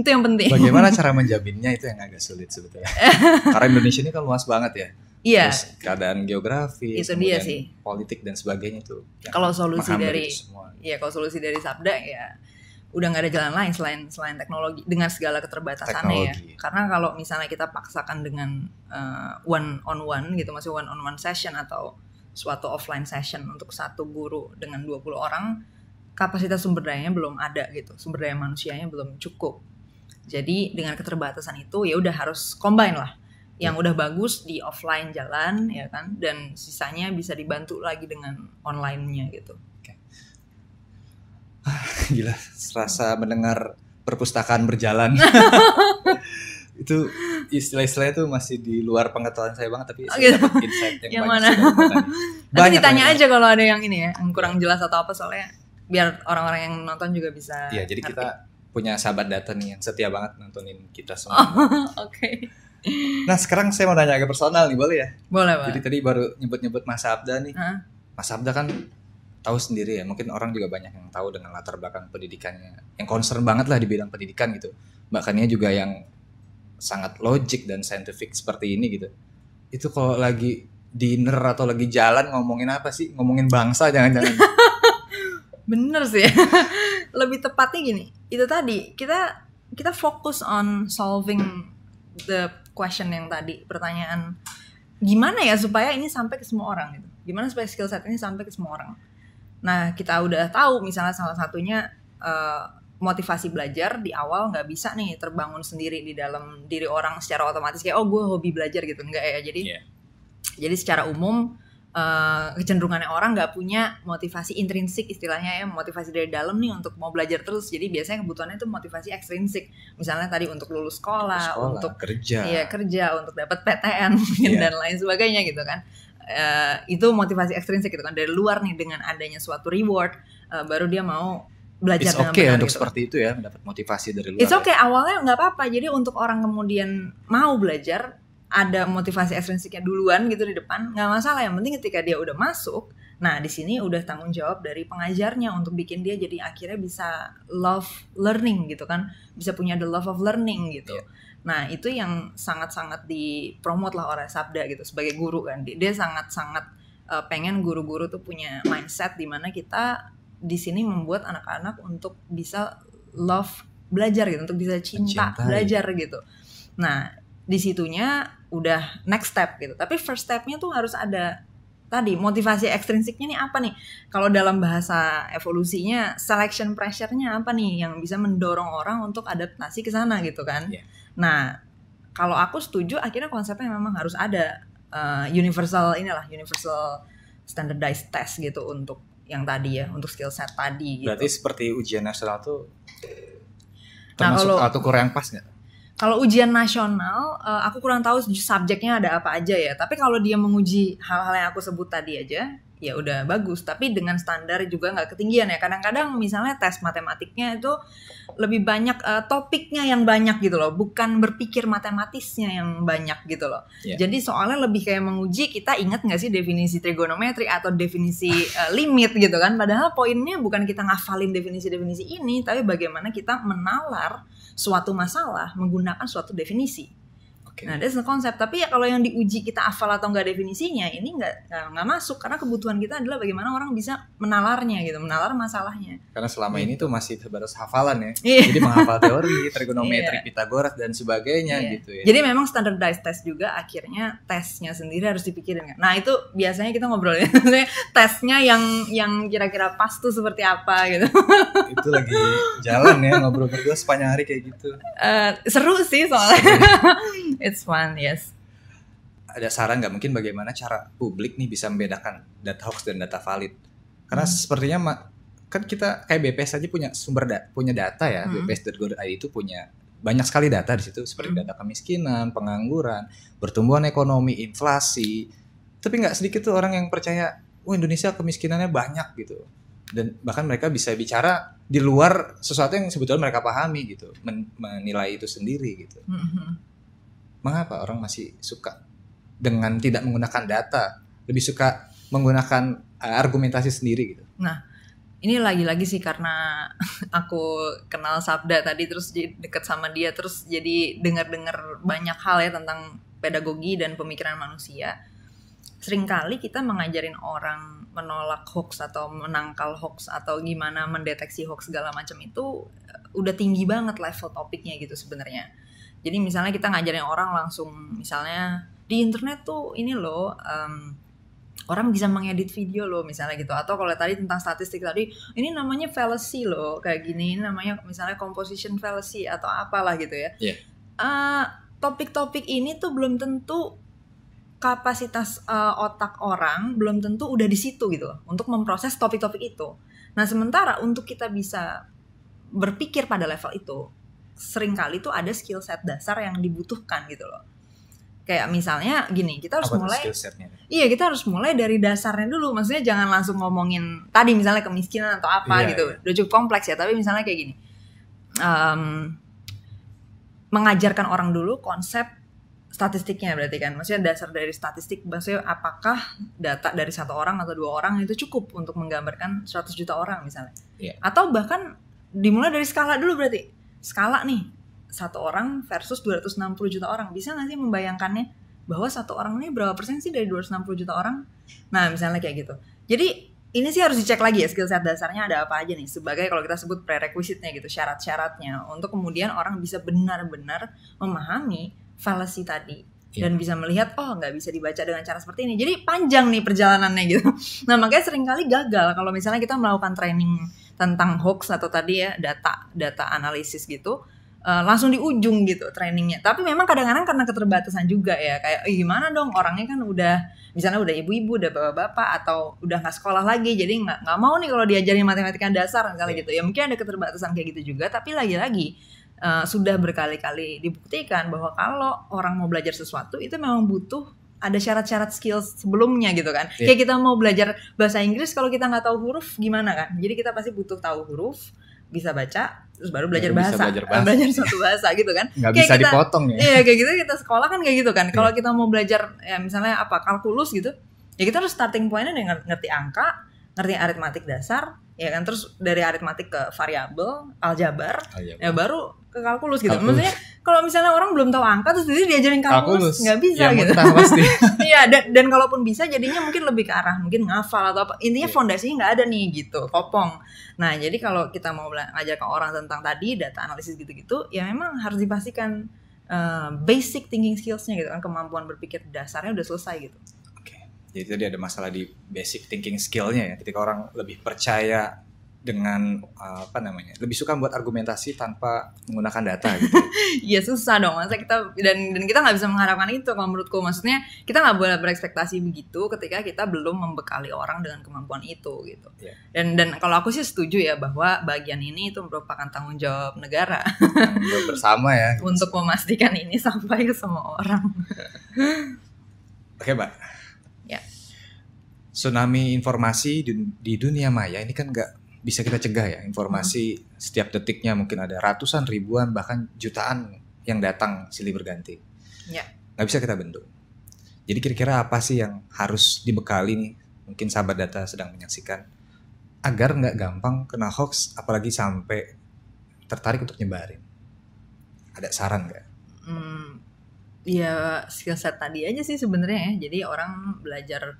itu yang penting. Bagaimana cara <laughs> menjaminnya itu yang agak sulit sebetulnya. <laughs> Karena Indonesia ini kan luas banget ya. Iya. keadaan geografi, itu dia sih. politik dan sebagainya itu. Ya, kalau solusi dari, iya kalau solusi dari Sabda ya udah nggak ada jalan lain selain selain teknologi dengan segala keterbatasannya ya karena kalau misalnya kita paksakan dengan uh, one on one gitu masih one on one session atau suatu offline session untuk satu guru dengan 20 orang kapasitas sumber dayanya belum ada gitu sumber daya manusianya belum cukup jadi dengan keterbatasan itu ya udah harus combine lah yang ya. udah bagus di offline jalan ya kan dan sisanya bisa dibantu lagi dengan online-nya gitu. Ah, gila, serasa mendengar perpustakaan berjalan. <laughs> itu istilah-istilah itu masih di luar pengetahuan saya banget tapi oh, saya gitu. insight yang, yang banyak mana? <laughs> Nanti ditanya aja kalau ada yang ini ya, yang kurang iya. jelas atau apa soalnya biar orang-orang yang nonton juga bisa. Iya, jadi ngerti. kita punya sahabat data nih yang setia banget nontonin kita semua. Oh, <laughs> Oke. Okay. Nah, sekarang saya mau tanya agak personal nih, boleh ya? Boleh, boleh. Jadi tadi baru nyebut-nyebut Mas Abda nih. Huh? Mas Abda kan tahu sendiri ya, mungkin orang juga banyak yang tahu dengan latar belakang pendidikannya. Yang concern banget lah di bidang pendidikan gitu. Makanya juga yang sangat logik dan scientific seperti ini gitu itu kalau lagi dinner atau lagi jalan ngomongin apa sih ngomongin bangsa jangan-jangan <laughs> bener sih <laughs> lebih tepatnya gini itu tadi kita kita fokus on solving the question yang tadi pertanyaan gimana ya supaya ini sampai ke semua orang gitu gimana supaya skill set ini sampai ke semua orang nah kita udah tahu misalnya salah satunya uh, motivasi belajar di awal nggak bisa nih terbangun sendiri di dalam diri orang secara otomatis kayak oh gue hobi belajar gitu enggak ya jadi yeah. jadi secara umum uh, kecenderungannya orang nggak punya motivasi intrinsik istilahnya ya motivasi dari dalam nih untuk mau belajar terus jadi biasanya kebutuhannya itu motivasi ekstrinsik misalnya tadi untuk lulus sekolah, sekolah untuk kerja iya kerja untuk dapat PTN <laughs> yeah. dan lain sebagainya gitu kan uh, itu motivasi ekstrinsik gitu kan dari luar nih dengan adanya suatu reward uh, baru dia mau belajar It's okay untuk gitu. seperti itu ya mendapat motivasi dari luar. It's okay ya. awalnya nggak apa-apa. Jadi untuk orang kemudian mau belajar ada motivasi ekstrinsiknya duluan gitu di depan nggak masalah. Yang penting ketika dia udah masuk, nah di sini udah tanggung jawab dari pengajarnya untuk bikin dia jadi akhirnya bisa love learning gitu kan, bisa punya the love of learning gitu. Iya. Nah itu yang sangat-sangat dipromot lah oleh Sabda gitu sebagai guru kan. Dia sangat-sangat eh, pengen guru-guru tuh punya mindset dimana kita di sini membuat anak-anak untuk bisa love belajar gitu untuk bisa cinta Mencintai. belajar gitu nah disitunya udah next step gitu tapi first stepnya tuh harus ada tadi motivasi ekstrinsiknya nih apa nih kalau dalam bahasa evolusinya selection pressure-nya apa nih yang bisa mendorong orang untuk adaptasi ke sana gitu kan yeah. nah kalau aku setuju akhirnya konsepnya memang harus ada uh, universal inilah universal standardized test gitu untuk yang tadi ya untuk skill set tadi gitu. Berarti seperti ujian nasional tuh nah, termasuk nah, kalau, alat ukur yang pas nggak? Kalau ujian nasional, eh, aku kurang tahu subjeknya ada apa aja ya. Tapi kalau dia menguji hal-hal yang aku sebut tadi aja, ya udah bagus tapi dengan standar juga nggak ketinggian ya kadang-kadang misalnya tes matematiknya itu lebih banyak uh, topiknya yang banyak gitu loh bukan berpikir matematisnya yang banyak gitu loh yeah. jadi soalnya lebih kayak menguji kita ingat nggak sih definisi trigonometri atau definisi uh, limit gitu kan padahal poinnya bukan kita ngafalin definisi-definisi ini tapi bagaimana kita menalar suatu masalah menggunakan suatu definisi Okay. Nah, that's the konsep. Tapi ya kalau yang diuji kita hafal atau nggak definisinya, ini nggak nggak masuk karena kebutuhan kita adalah bagaimana orang bisa menalarnya gitu, menalar masalahnya. Karena selama gitu. ini tuh masih terbatas hafalan ya. Iya. Jadi menghafal teori, <laughs> iya. trigonometri, yeah. Pitagoras dan sebagainya yeah. gitu ya. Jadi memang standardized test juga akhirnya tesnya sendiri harus dipikirin. Nah, itu biasanya kita ngobrolnya <laughs> tesnya yang yang kira-kira pas tuh seperti apa gitu. <laughs> itu lagi jalan ya ngobrol berdua sepanjang hari kayak gitu. Uh, seru sih soalnya it's fun, yes. Ada saran nggak mungkin bagaimana cara publik nih bisa membedakan data hoax dan data valid? Karena hmm. sepertinya kan kita kayak BPS aja punya sumber da punya data ya, hmm. bps.go.id itu punya banyak sekali data di situ seperti hmm. data kemiskinan, pengangguran, pertumbuhan ekonomi, inflasi. Tapi nggak sedikit tuh orang yang percaya, "Oh, Indonesia kemiskinannya banyak" gitu. Dan bahkan mereka bisa bicara di luar sesuatu yang sebetulnya mereka pahami gitu, men menilai itu sendiri gitu. Hmm. hmm, hmm mengapa orang masih suka dengan tidak menggunakan data lebih suka menggunakan uh, argumentasi sendiri gitu nah ini lagi-lagi sih karena <laughs> aku kenal Sabda tadi terus deket sama dia terus jadi dengar-dengar banyak hal ya tentang pedagogi dan pemikiran manusia seringkali kita mengajarin orang menolak hoax atau menangkal hoax atau gimana mendeteksi hoax segala macam itu eh, udah tinggi banget level topiknya gitu sebenarnya jadi misalnya kita ngajarin orang langsung misalnya di internet tuh ini loh um, orang bisa mengedit video loh misalnya gitu atau kalau tadi tentang statistik tadi ini namanya fallacy loh kayak gini ini namanya misalnya composition fallacy atau apalah gitu ya. Yeah. Iya. Uh, topik-topik ini tuh belum tentu kapasitas uh, otak orang belum tentu udah di situ gitu loh untuk memproses topik-topik itu. Nah, sementara untuk kita bisa berpikir pada level itu, sering kali tuh ada skill set dasar yang dibutuhkan gitu loh kayak misalnya gini kita harus Apa mulai iya kita harus mulai dari dasarnya dulu maksudnya jangan langsung ngomongin tadi misalnya kemiskinan atau apa iya, gitu lucu iya. udah cukup kompleks ya tapi misalnya kayak gini um, mengajarkan orang dulu konsep statistiknya berarti kan maksudnya dasar dari statistik maksudnya apakah data dari satu orang atau dua orang itu cukup untuk menggambarkan 100 juta orang misalnya Iya. atau bahkan dimulai dari skala dulu berarti skala nih satu orang versus 260 juta orang bisa nggak sih membayangkannya bahwa satu orang ini berapa persen sih dari 260 juta orang nah misalnya kayak gitu jadi ini sih harus dicek lagi ya skill set dasarnya ada apa aja nih sebagai kalau kita sebut prerequisite-nya gitu syarat-syaratnya untuk kemudian orang bisa benar-benar memahami falasi tadi yeah. dan bisa melihat oh nggak bisa dibaca dengan cara seperti ini jadi panjang nih perjalanannya gitu nah makanya seringkali gagal kalau misalnya kita melakukan training tentang hoax atau tadi ya data data analisis gitu uh, langsung di ujung gitu trainingnya. Tapi memang kadang-kadang karena keterbatasan juga ya, kayak eh, gimana dong orangnya kan udah misalnya udah ibu-ibu, udah bapak-bapak atau udah nggak sekolah lagi, jadi nggak nggak mau nih kalau diajarin matematika dasar misalnya iya. gitu. Ya mungkin ada keterbatasan kayak gitu juga, tapi lagi-lagi uh, sudah berkali-kali dibuktikan bahwa kalau orang mau belajar sesuatu itu memang butuh ada syarat-syarat skills sebelumnya gitu kan. Yeah. Kayak kita mau belajar bahasa Inggris kalau kita nggak tahu huruf gimana kan. Jadi kita pasti butuh tahu huruf, bisa baca, terus baru belajar baru bahasa. belajar bahasa, belajar suatu bahasa gitu kan. Gak kayak bisa kita, dipotong ya. Iya kayak gitu kita sekolah kan kayak gitu kan. Yeah. kita mau belajar ya misalnya apa kalkulus gitu, ya kita harus starting pointnya dengan ngerti angka, ngerti aritmatik dasar, ya kan terus dari aritmatik ke variabel aljabar, aljabar. ya baru ke kalkulus gitu kalkulus. maksudnya kalau misalnya orang belum tahu angka terus dia diajarin kalkulus nggak bisa ya, gitu pasti. <laughs> iya dan, dan kalaupun bisa jadinya mungkin lebih ke arah mungkin ngafal atau apa intinya yeah. fondasinya nggak ada nih gitu kopong nah jadi kalau kita mau ngajar ke orang tentang tadi data analisis gitu-gitu ya memang harus dipastikan uh, basic thinking skills-nya gitu kan kemampuan berpikir dasarnya udah selesai gitu jadi tadi ada masalah di basic thinking skillnya ya. Ketika orang lebih percaya dengan eh, apa namanya lebih suka buat argumentasi tanpa menggunakan data gitu. <laughs> Iya susah dong masa kita dan dan kita nggak bisa mengharapkan itu kalau menurutku maksudnya kita nggak boleh berekspektasi begitu ketika kita belum membekali orang dengan kemampuan itu gitu yeah. dan dan kalau aku sih setuju ya bahwa bagian ini itu merupakan tanggung jawab negara tanggung bersama ya gitu. <laughs> untuk memastikan ini sampai ke semua orang. <laughs> Oke okay, mbak tsunami informasi di, di dunia maya ini kan nggak bisa kita cegah ya informasi hmm. setiap detiknya mungkin ada ratusan ribuan bahkan jutaan yang datang silih berganti ya. nggak yeah. bisa kita bentuk jadi kira-kira apa sih yang harus dibekali nih mungkin sahabat data sedang menyaksikan agar nggak gampang kena hoax apalagi sampai tertarik untuk nyebarin ada saran nggak? Hmm, ya skill set tadi aja sih sebenarnya ya jadi orang belajar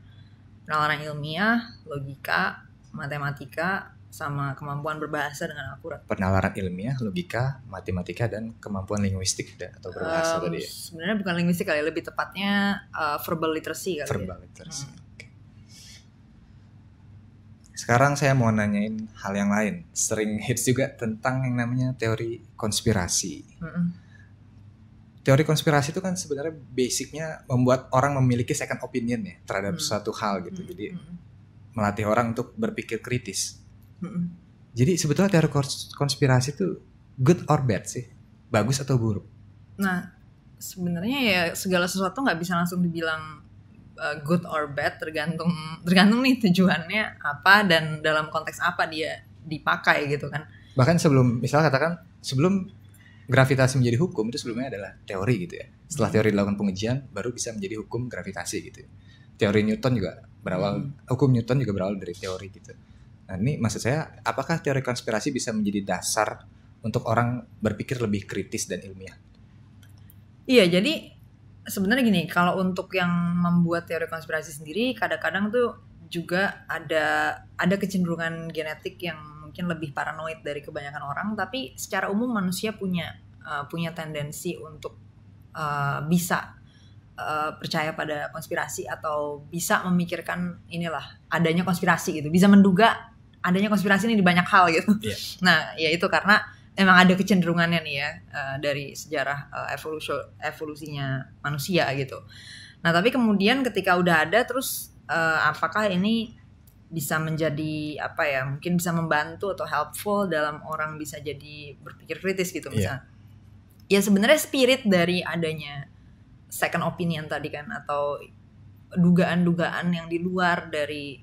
penalaran ilmiah, logika, matematika, sama kemampuan berbahasa dengan akurat. Penalaran ilmiah, logika, matematika dan kemampuan linguistik atau berbahasa um, tadi. Ya? Sebenarnya bukan linguistik kali, lebih tepatnya uh, verbal literacy kali. Ya. Verbal ya? literacy. Hmm. Sekarang saya mau nanyain hal yang lain. Sering hits juga tentang yang namanya teori konspirasi. Mm -mm teori konspirasi itu kan sebenarnya basicnya membuat orang memiliki second opinion ya terhadap hmm. suatu hal gitu. Hmm, Jadi hmm, hmm. melatih orang untuk berpikir kritis. Hmm. Jadi sebetulnya teori konspirasi itu good or bad sih, bagus atau buruk. Nah sebenarnya ya segala sesuatu nggak bisa langsung dibilang uh, good or bad tergantung tergantung nih tujuannya apa dan dalam konteks apa dia dipakai gitu kan bahkan sebelum misalnya katakan sebelum gravitasi menjadi hukum itu sebelumnya adalah teori gitu ya. Setelah teori dilakukan pengujian baru bisa menjadi hukum gravitasi gitu. Ya. Teori Newton juga berawal hmm. hukum Newton juga berawal dari teori gitu. Nah, ini maksud saya apakah teori konspirasi bisa menjadi dasar untuk orang berpikir lebih kritis dan ilmiah? Iya, jadi sebenarnya gini, kalau untuk yang membuat teori konspirasi sendiri kadang-kadang tuh juga ada ada kecenderungan genetik yang mungkin lebih paranoid dari kebanyakan orang tapi secara umum manusia punya uh, punya tendensi untuk uh, bisa uh, percaya pada konspirasi atau bisa memikirkan inilah adanya konspirasi gitu bisa menduga adanya konspirasi ini di banyak hal gitu yeah. <laughs> nah ya itu karena emang ada kecenderungannya nih ya uh, dari sejarah uh, evolusi evolusinya manusia gitu. Nah tapi kemudian ketika udah ada terus uh, apakah ini bisa menjadi apa ya mungkin bisa membantu atau helpful dalam orang bisa jadi berpikir kritis gitu iya. misalnya yeah. ya sebenarnya spirit dari adanya second opinion tadi kan atau dugaan-dugaan yang di luar dari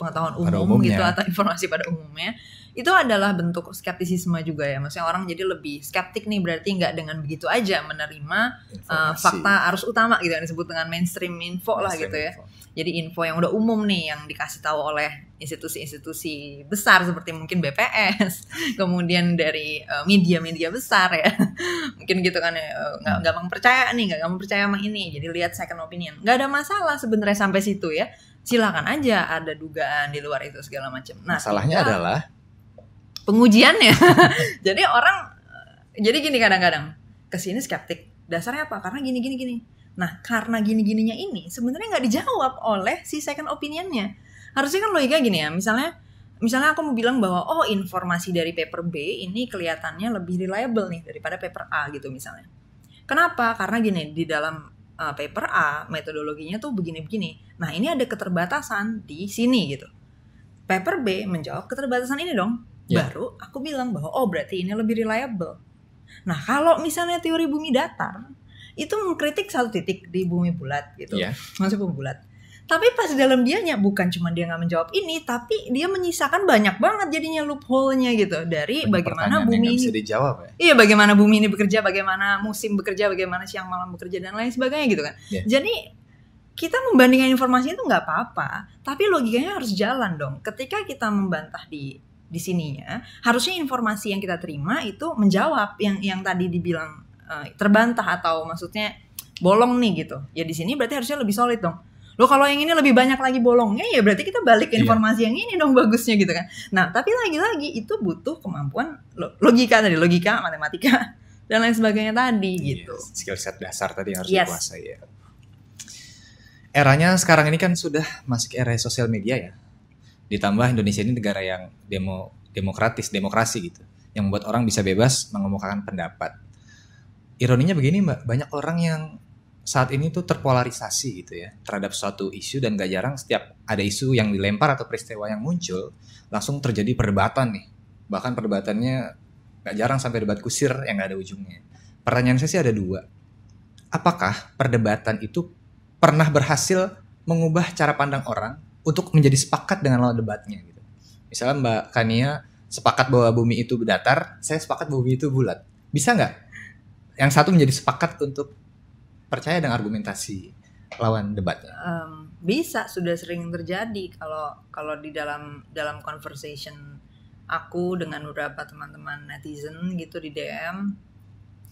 pengetahuan umum gitu atau informasi pada umumnya itu adalah bentuk skeptisisme juga ya maksudnya orang jadi lebih skeptik nih berarti nggak dengan begitu aja menerima uh, fakta arus utama gitu yang disebut dengan mainstream info mainstream lah gitu ya info. jadi info yang udah umum nih yang dikasih tahu oleh institusi-institusi besar seperti mungkin BPS <laughs> kemudian dari eh, media-media uh, besar ya <laughs> mungkin gitu kan ya, eh, nggak uh, gampang percaya nih nggak gampang percaya sama ini jadi lihat second opinion nggak ada masalah sebenarnya sampai situ ya silakan aja ada dugaan di luar itu segala macam nah masalahnya kita, adalah Pengujiannya, <laughs> jadi orang jadi gini kadang-kadang kesini skeptik. Dasarnya apa? Karena gini gini gini. Nah, karena gini-gininya ini sebenarnya nggak dijawab oleh si second opinionnya. Harusnya kan logika gini ya, misalnya misalnya aku mau bilang bahwa oh informasi dari paper B ini kelihatannya lebih reliable nih daripada paper A gitu misalnya. Kenapa? Karena gini di dalam uh, paper A metodologinya tuh begini-begini. Nah ini ada keterbatasan di sini gitu. Paper B menjawab keterbatasan ini dong yeah. baru aku bilang bahwa oh berarti ini lebih reliable. Nah kalau misalnya teori bumi datar itu mengkritik satu titik di bumi bulat gitu, yeah. masih bumi bulat. Tapi pas dalam dianya bukan cuma dia nggak menjawab ini, tapi dia menyisakan banyak banget jadinya loophole-nya gitu dari Banyak bagaimana bumi ini bisa dijawab ya. Iya, bagaimana bumi ini bekerja, bagaimana musim bekerja, bagaimana siang malam bekerja dan lain sebagainya gitu kan. Yeah. Jadi kita membandingkan informasi itu nggak apa-apa, tapi logikanya harus jalan dong. Ketika kita membantah di di sininya harusnya informasi yang kita terima itu menjawab yang yang tadi dibilang uh, terbantah atau maksudnya bolong nih gitu ya di sini berarti harusnya lebih solid dong lo kalau yang ini lebih banyak lagi bolongnya ya berarti kita balik iya. informasi iya. yang ini dong bagusnya gitu kan. Nah, tapi lagi-lagi itu butuh kemampuan logika tadi, logika, matematika <laughs> dan lain sebagainya tadi yes. Iya, gitu. Skill set dasar tadi harus yes. dikuasai ya. Eranya sekarang ini kan sudah masuk era sosial media ya ditambah Indonesia ini negara yang demo demokratis demokrasi gitu yang membuat orang bisa bebas mengemukakan pendapat ironinya begini mbak banyak orang yang saat ini tuh terpolarisasi gitu ya terhadap suatu isu dan gak jarang setiap ada isu yang dilempar atau peristiwa yang muncul langsung terjadi perdebatan nih bahkan perdebatannya gak jarang sampai debat kusir yang gak ada ujungnya pertanyaan saya sih ada dua apakah perdebatan itu pernah berhasil mengubah cara pandang orang untuk menjadi sepakat dengan lawan debatnya gitu. Misalnya Mbak Kania sepakat bahwa bumi itu datar, saya sepakat bahwa bumi itu bulat. Bisa nggak? Yang satu menjadi sepakat untuk percaya dengan argumentasi lawan debatnya. Um, bisa sudah sering terjadi kalau kalau di dalam dalam conversation aku dengan beberapa teman-teman netizen gitu di DM.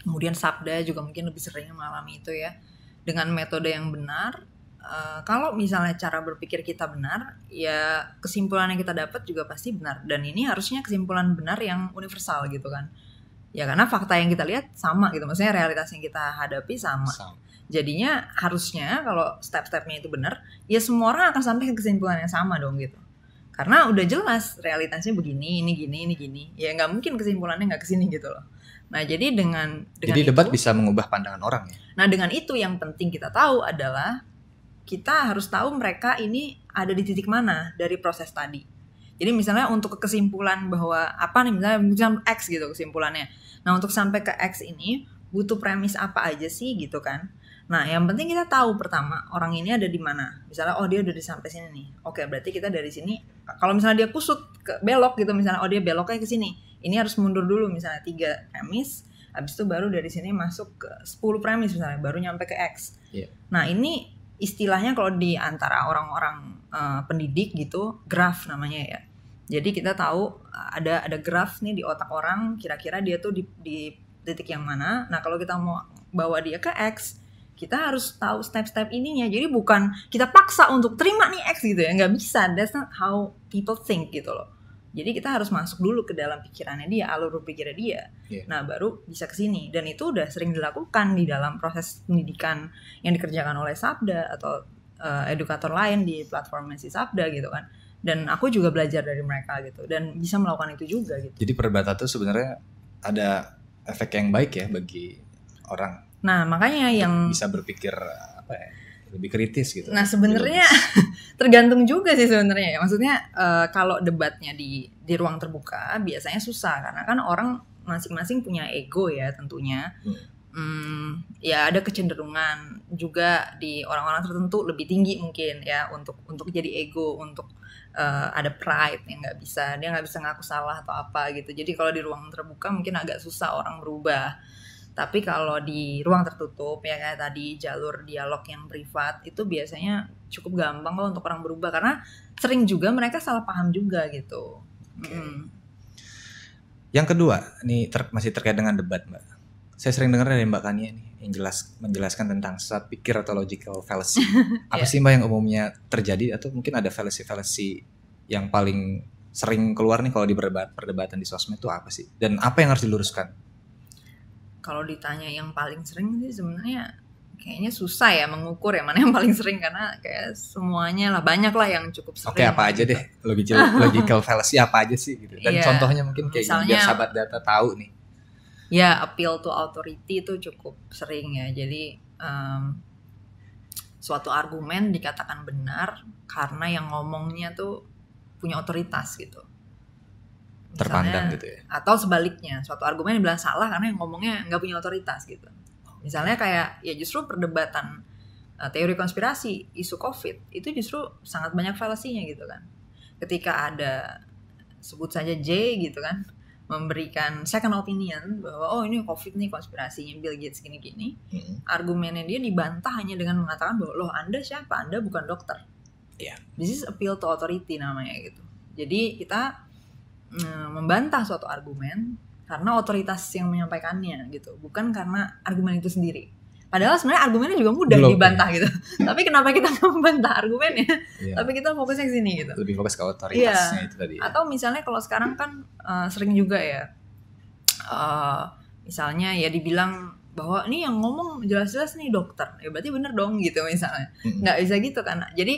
Kemudian Sabda juga mungkin lebih sering mengalami itu ya. Dengan metode yang benar, Eh, kalau misalnya cara berpikir kita benar, ya kesimpulan yang kita dapat juga pasti benar. Dan ini harusnya kesimpulan benar yang universal gitu kan. Ya karena fakta yang kita lihat sama gitu, maksudnya realitas yang kita hadapi sama. sama. Jadinya harusnya kalau step-stepnya itu benar, ya semua orang akan sampai ke kesimpulan yang sama dong gitu. Karena udah jelas realitasnya begini, ini gini, ini gini. Ya nggak mungkin kesimpulannya nggak kesini gitu loh. Nah, jadi dengan, dengan Jadi debat itu, bisa mengubah pandangan orang ya. Nah, dengan itu yang penting kita tahu adalah kita harus tahu mereka ini ada di titik mana dari proses tadi. Jadi misalnya untuk kesimpulan bahwa apa nih misalnya, misalnya X gitu kesimpulannya. Nah untuk sampai ke X ini butuh premis apa aja sih gitu kan. Nah yang penting kita tahu pertama orang ini ada di mana. Misalnya oh dia udah sampai sini nih. Oke berarti kita dari sini kalau misalnya dia kusut ke belok gitu misalnya oh dia beloknya ke sini. Ini harus mundur dulu misalnya tiga premis. Habis itu baru dari sini masuk ke 10 premis misalnya baru nyampe ke X. Yeah. Nah ini istilahnya kalau di antara orang-orang uh, pendidik gitu graf namanya ya jadi kita tahu eh, ada ada graf nih di otak orang kira-kira dia tuh di, di titik yang mana nah kalau kita mau bawa dia ke X kita harus tahu step-step ininya jadi bukan kita paksa untuk terima nih X gitu ya nggak bisa that's not how people think gitu loh jadi kita harus masuk dulu ke dalam pikirannya dia, alur pikirnya dia. Yeah. Nah, baru bisa ke sini. Dan itu udah sering dilakukan di dalam proses pendidikan yang dikerjakan oleh Sabda atau uh, edukator lain di platform si Sabda gitu kan. Dan aku juga belajar dari mereka gitu dan bisa melakukan itu juga gitu. Jadi perdebatan itu sebenarnya ada efek yang baik ya bagi orang. Nah, makanya yang bisa berpikir apa ya? lebih kritis gitu. Nah sebenarnya <laughs> tergantung juga sih sebenarnya ya. Maksudnya uh, kalau debatnya di di ruang terbuka biasanya susah karena kan orang masing-masing punya ego ya tentunya. Hmm. Hmm, ya ada kecenderungan juga di orang-orang tertentu lebih tinggi mungkin ya untuk untuk jadi ego untuk uh, ada pride yang nggak bisa dia nggak bisa ngaku salah atau apa gitu. Jadi kalau di ruang terbuka mungkin agak susah orang berubah tapi kalau di ruang tertutup ya kayak tadi jalur dialog yang privat itu biasanya cukup gampang loh untuk orang berubah karena sering juga mereka salah paham juga gitu. Okay. Hmm. Yang kedua, ini ter masih terkait dengan debat, Mbak. Saya sering dengar dari Mbak Kania nih yang jelas menjelaskan tentang sesat pikir atau logical fallacy. <laughs> Apa iya. sih Mbak yang umumnya terjadi atau mungkin ada fallacy-fallacy yang paling sering keluar nih kalau di perdebatan di sosmed itu apa sih? Dan apa yang harus diluruskan? kalau ditanya yang paling sering sih sebenarnya kayaknya susah ya mengukur ya mana yang paling sering karena kayak semuanya lah banyak lah yang cukup sering. Oke apa aja deh <laughs> logical logical fallacy apa aja sih gitu dan yeah. contohnya mungkin kayak Misalnya, biar sahabat data tahu nih. Ya appeal to authority itu cukup sering ya jadi um, suatu argumen dikatakan benar karena yang ngomongnya tuh punya otoritas gitu terpandang gitu ya atau sebaliknya suatu argumen yang bilang salah karena yang ngomongnya nggak punya otoritas gitu misalnya kayak ya justru perdebatan uh, teori konspirasi isu covid itu justru sangat banyak falasinya gitu kan ketika ada sebut saja J gitu kan memberikan second opinion bahwa oh ini covid nih konspirasinya Bill Gates gini gini hmm. argumennya dia dibantah hanya dengan mengatakan bahwa loh anda siapa anda bukan dokter yeah. this is appeal to authority namanya gitu jadi kita Eh, membantah suatu argumen karena otoritas yang menyampaikannya gitu, bukan karena argumen itu sendiri. Padahal sebenarnya argumennya juga mudah Belum. dibantah gitu. <laughs> Tapi kenapa kita nggak <laughs> membantah argumennya? Yeah. Tapi kita fokusnya ke sini gitu. Lebih fokus ke otoritasnya yeah. itu tadi. Ya. Atau misalnya kalau sekarang kan uh, sering juga ya, uh, misalnya ya dibilang bahwa ini yang ngomong jelas-jelas nih dokter, ya berarti bener dong gitu misalnya. Mm Nggak bisa gitu kan? Jadi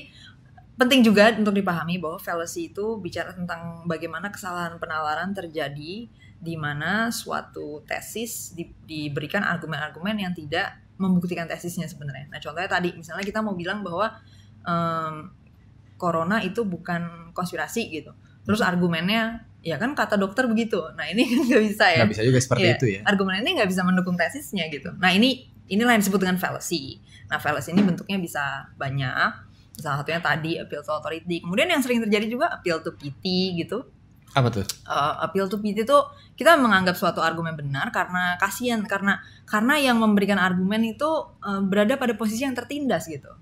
penting juga untuk dipahami bahwa fallacy itu bicara tentang bagaimana kesalahan penalaran terjadi di mana suatu tesis di, diberikan argumen-argumen yang tidak membuktikan tesisnya sebenarnya. Nah contohnya tadi misalnya kita mau bilang bahwa um, corona itu bukan konspirasi gitu. Terus argumennya ya kan kata dokter begitu. Nah ini <laughs> kan nggak bisa ya. Nggak bisa juga seperti ya, itu ya. Argumen ini nggak bisa mendukung tesisnya gitu. Nah ini inilah yang disebut dengan fallacy. Nah fallacy ini bentuknya bisa banyak Salah satunya tadi appeal to authority. Kemudian yang sering terjadi juga appeal to pity gitu. Apa tuh? Uh, appeal to pity itu kita menganggap suatu argumen benar karena kasihan karena karena yang memberikan argumen itu uh, berada pada posisi yang tertindas gitu.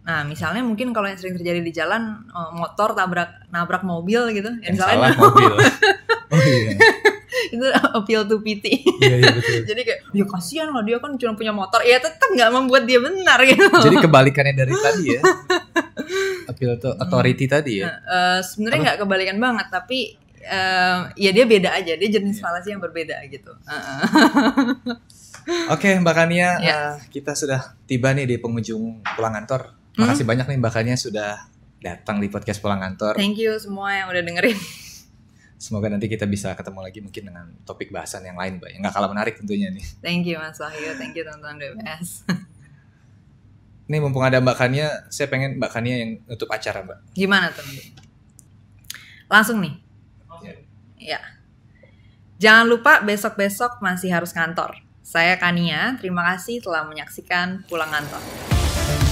Nah, misalnya mungkin kalau yang sering terjadi di jalan uh, motor tabrak nabrak mobil gitu, ya, yang, yang salah <laughs> mobil. oh iya. <laughs> <laughs> itu <laughs> appeal to pity. Iya, iya, <laughs> Jadi kayak ya kasihan loh dia kan cuma punya motor. Ya tetap nggak membuat dia benar gitu. Jadi kebalikannya dari tadi ya. appeal to authority hmm. tadi ya. Nah, uh, sebenarnya nggak kebalikan banget tapi uh, ya dia beda aja. Dia jenis yeah. falasi yang berbeda gitu. Uh Oke, okay, Mbak Kania, yeah. Ya. uh, kita sudah tiba nih di pengunjung pulang kantor. Hmm. Makasih hmm? banyak nih Mbak Kania sudah datang di podcast pulang kantor. Thank you semua yang udah dengerin. Semoga nanti kita bisa ketemu lagi mungkin dengan topik bahasan yang lain, Mbak. Yang gak kalah menarik tentunya nih. Thank you, Mas Wahyu. Thank you, teman-teman BPS. Ini mumpung ada Mbak Kania, saya pengen Mbak Kania yang nutup acara, Mbak. Gimana, teman? Langsung nih. Ya. ya. Jangan lupa besok-besok masih harus kantor. Saya Kania, terima kasih telah menyaksikan Pulang Kantor.